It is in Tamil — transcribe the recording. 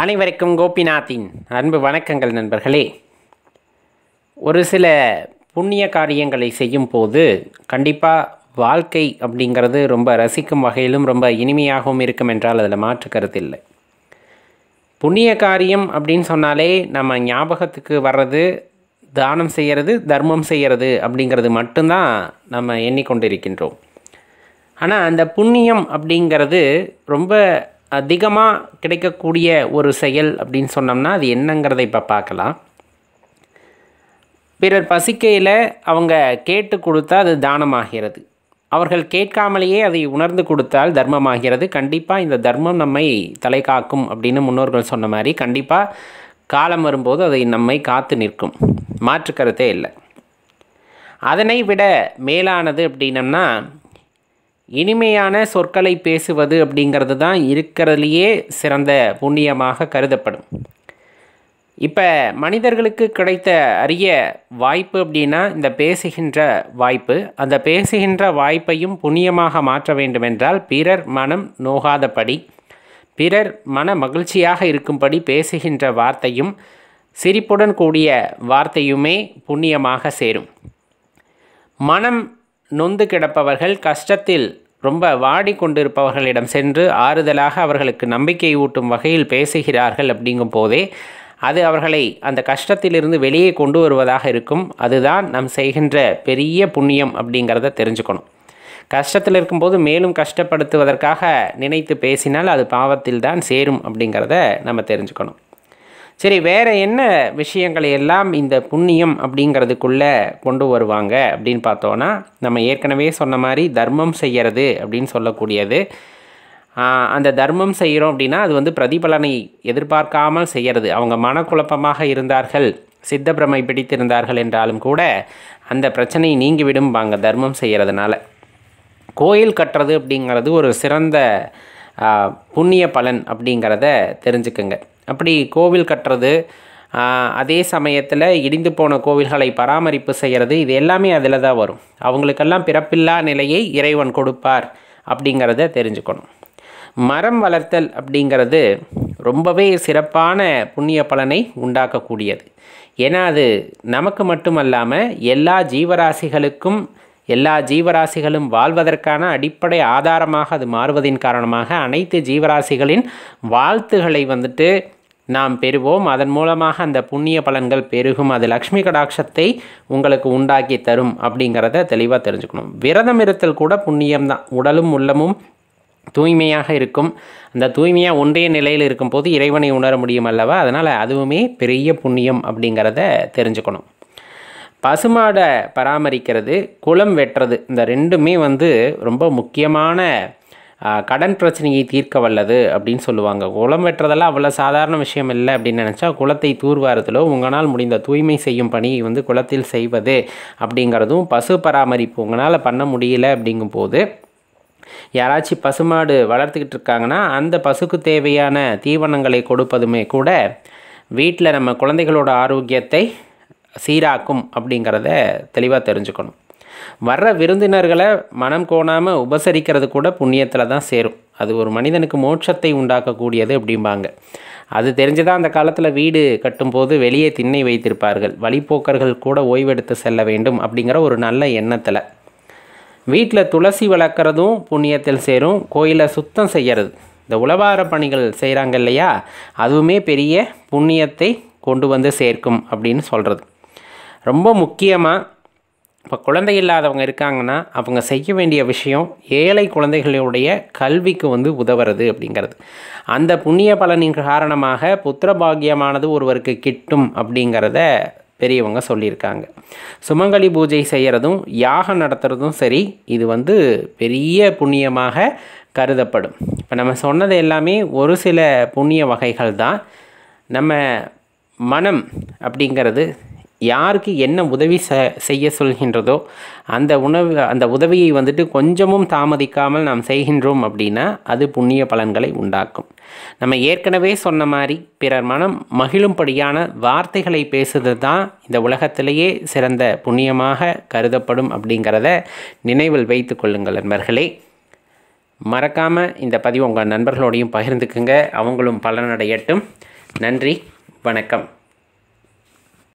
அனைவருக்கும் கோபிநாத்தின் அன்பு வணக்கங்கள் நண்பர்களே ஒரு சில புண்ணிய காரியங்களை செய்யும் போது கண்டிப்பாக வாழ்க்கை அப்படிங்கிறது ரொம்ப ரசிக்கும் வகையிலும் ரொம்ப இனிமையாகவும் இருக்கும் என்றால் அதில் மாற்று இல்லை புண்ணிய காரியம் அப்படின்னு சொன்னாலே நம்ம ஞாபகத்துக்கு வர்றது தானம் செய்கிறது தர்மம் செய்கிறது அப்படிங்கிறது மட்டும்தான் நம்ம எண்ணிக்கொண்டிருக்கின்றோம் ஆனால் அந்த புண்ணியம் அப்படிங்கிறது ரொம்ப அதிகமாக கிடைக்கக்கூடிய ஒரு செயல் அப்படின்னு சொன்னோம்னா அது என்னங்கிறத இப்போ பார்க்கலாம் பிறர் பசிக்கையில் அவங்க கேட்டு கொடுத்தா அது தானமாகிறது அவர்கள் கேட்காமலேயே அதை உணர்ந்து கொடுத்தால் தர்மமாகிறது கண்டிப்பாக இந்த தர்மம் நம்மை தலை காக்கும் அப்படின்னு முன்னோர்கள் சொன்ன மாதிரி கண்டிப்பாக காலம் வரும்போது அதை நம்மை காத்து நிற்கும் மாற்றுக்கருத்தே இல்லை அதனை விட மேலானது அப்படின்னம்னா இனிமையான சொற்களை பேசுவது அப்படிங்கிறது தான் இருக்கிறதுலையே சிறந்த புண்ணியமாக கருதப்படும் இப்போ மனிதர்களுக்கு கிடைத்த அரிய வாய்ப்பு அப்படின்னா இந்த பேசுகின்ற வாய்ப்பு அந்த பேசுகின்ற வாய்ப்பையும் புண்ணியமாக மாற்ற வேண்டுமென்றால் பிறர் மனம் நோகாதபடி பிறர் மன மகிழ்ச்சியாக இருக்கும்படி பேசுகின்ற வார்த்தையும் சிரிப்புடன் கூடிய வார்த்தையுமே புண்ணியமாக சேரும் மனம் நொந்து கிடப்பவர்கள் கஷ்டத்தில் ரொம்ப வாடி கொண்டிருப்பவர்களிடம் சென்று ஆறுதலாக அவர்களுக்கு நம்பிக்கை ஊட்டும் வகையில் பேசுகிறார்கள் அப்படிங்கும் போதே அது அவர்களை அந்த கஷ்டத்திலிருந்து வெளியே கொண்டு வருவதாக இருக்கும் அதுதான் நாம் செய்கின்ற பெரிய புண்ணியம் அப்படிங்கிறத தெரிஞ்சுக்கணும் கஷ்டத்தில் இருக்கும்போது மேலும் கஷ்டப்படுத்துவதற்காக நினைத்து பேசினால் அது பாவத்தில் தான் சேரும் அப்படிங்கிறத நம்ம தெரிஞ்சுக்கணும் சரி வேறு என்ன விஷயங்களை எல்லாம் இந்த புண்ணியம் அப்படிங்கிறதுக்குள்ளே கொண்டு வருவாங்க அப்படின்னு பார்த்தோன்னா நம்ம ஏற்கனவே சொன்ன மாதிரி தர்மம் செய்கிறது அப்படின்னு சொல்லக்கூடியது அந்த தர்மம் செய்கிறோம் அப்படின்னா அது வந்து பிரதிபலனை எதிர்பார்க்காமல் செய்கிறது அவங்க மனக்குழப்பமாக இருந்தார்கள் சித்த பிரமை பிடித்திருந்தார்கள் என்றாலும் கூட அந்த பிரச்சனை நீங்கிவிடும் வாங்க தர்மம் செய்கிறதுனால கோயில் கட்டுறது அப்படிங்கிறது ஒரு சிறந்த புண்ணிய பலன் அப்படிங்கிறத தெரிஞ்சுக்குங்க அப்படி கோவில் கட்டுறது அதே சமயத்தில் இடிந்து போன கோவில்களை பராமரிப்பு செய்கிறது இது எல்லாமே அதில் தான் வரும் அவங்களுக்கெல்லாம் பிறப்பில்லா நிலையை இறைவன் கொடுப்பார் அப்படிங்கிறத தெரிஞ்சுக்கணும் மரம் வளர்த்தல் அப்படிங்கிறது ரொம்பவே சிறப்பான புண்ணிய பலனை உண்டாக்கக்கூடியது ஏன்னா அது நமக்கு மட்டுமல்லாமல் எல்லா ஜீவராசிகளுக்கும் எல்லா ஜீவராசிகளும் வாழ்வதற்கான அடிப்படை ஆதாரமாக அது மாறுவதின் காரணமாக அனைத்து ஜீவராசிகளின் வாழ்த்துகளை வந்துட்டு நாம் பெறுவோம் அதன் மூலமாக அந்த புண்ணிய பலன்கள் பெருகும் அது லக்ஷ்மி கடாட்சத்தை உங்களுக்கு உண்டாக்கி தரும் அப்படிங்கிறத தெளிவாக தெரிஞ்சுக்கணும் விரதம் இருத்தல் கூட புண்ணியம்தான் உடலும் உள்ளமும் தூய்மையாக இருக்கும் அந்த தூய்மையாக ஒன்றிய நிலையில் இருக்கும்போது இறைவனை உணர முடியும் அல்லவா அதனால் அதுவுமே பெரிய புண்ணியம் அப்படிங்கிறத தெரிஞ்சுக்கணும் பசுமாடை பராமரிக்கிறது குளம் வெட்டுறது இந்த ரெண்டுமே வந்து ரொம்ப முக்கியமான கடன் பிரச்சனையை தீர்க்க வல்லது அப்படின்னு சொல்லுவாங்க குளம் வெட்டுறதெல்லாம் அவ்வளோ சாதாரண விஷயம் இல்லை அப்படின்னு நினச்சா குளத்தை தூர்வாரத்திலோ உங்களால் முடிந்த தூய்மை செய்யும் பணியை வந்து குளத்தில் செய்வது அப்படிங்கிறதும் பசு பராமரிப்பு உங்களால் பண்ண முடியல அப்படிங்கும் போது யாராச்சும் பசுமாடு வளர்த்துக்கிட்டு இருக்காங்கன்னா அந்த பசுக்கு தேவையான தீவனங்களை கொடுப்பதுமே கூட வீட்டில் நம்ம குழந்தைகளோட ஆரோக்கியத்தை சீராக்கும் அப்படிங்கிறத தெளிவாக தெரிஞ்சுக்கணும் வர்ற விருந்தினர்களை மனம் கோணாமல் உபசரிக்கிறது கூட புண்ணியத்தில் தான் சேரும் அது ஒரு மனிதனுக்கு மோட்சத்தை உண்டாக்கக்கூடியது அப்படிம்பாங்க அது தெரிஞ்சுதான் அந்த காலத்தில் வீடு கட்டும்போது வெளியே திண்ணை வைத்திருப்பார்கள் வழிப்போக்கர்கள் கூட ஓய்வெடுத்து செல்ல வேண்டும் அப்படிங்கிற ஒரு நல்ல எண்ணத்தில் வீட்டில் துளசி வளர்க்குறதும் புண்ணியத்தில் சேரும் கோயிலை சுத்தம் செய்கிறது இந்த உளவார பணிகள் செய்கிறாங்க இல்லையா அதுவுமே பெரிய புண்ணியத்தை கொண்டு வந்து சேர்க்கும் அப்படின்னு சொல்கிறது ரொம்ப முக்கியமாக இப்போ குழந்தை இல்லாதவங்க இருக்காங்கன்னா அவங்க செய்ய வேண்டிய விஷயம் ஏழை குழந்தைகளுடைய கல்விக்கு வந்து உதவுறது அப்படிங்கிறது அந்த புண்ணிய பலனின் காரணமாக புத்திர பாக்கியமானது ஒருவருக்கு கிட்டும் அப்படிங்கிறத பெரியவங்க சொல்லியிருக்காங்க சுமங்கலி பூஜை செய்கிறதும் யாகம் நடத்துகிறதும் சரி இது வந்து பெரிய புண்ணியமாக கருதப்படும் இப்போ நம்ம சொன்னது எல்லாமே ஒரு சில புண்ணிய வகைகள் தான் நம்ம மனம் அப்படிங்கிறது யாருக்கு என்ன உதவி செய்ய சொல்கின்றதோ அந்த உணவு அந்த உதவியை வந்துட்டு கொஞ்சமும் தாமதிக்காமல் நாம் செய்கின்றோம் அப்படின்னா அது புண்ணிய பலன்களை உண்டாக்கும் நம்ம ஏற்கனவே சொன்ன மாதிரி பிறர் மனம் மகிழும்படியான வார்த்தைகளை பேசுவது தான் இந்த உலகத்திலேயே சிறந்த புண்ணியமாக கருதப்படும் அப்படிங்கிறத நினைவில் வைத்து கொள்ளுங்கள் நண்பர்களே மறக்காமல் இந்த பதிவு உங்கள் நண்பர்களோடையும் பகிர்ந்துக்குங்க அவங்களும் பலனடையட்டும் நன்றி வணக்கம்